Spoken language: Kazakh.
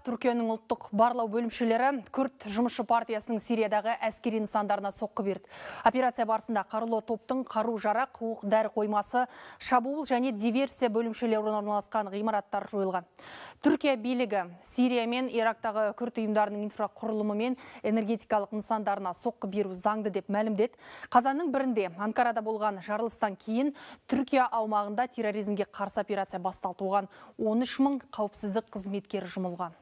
айтсақ түркияның ұлттық барлау бөлімшелері күрт жұмысшы партиясының сириядағы әскери нысандарына соққы берді операция барысында қарулы топтың қару жарақ оқ дәрі қоймасы шабуыл және диверсия бөлімшелері орналасқан ғимараттар жойылған түркия билігі сирия мен ирактағы күрт ұйымдарының инфрақұрылымы мен энергетикалық нысандарына соққы беру заңды деп мәлімдеді қазанның бірінде анкарада болған жарылыстан кейін түркия аумағында терроризмге қарсы операция басталды оған он үш мың қауіпсіздік қызметкері жұмылған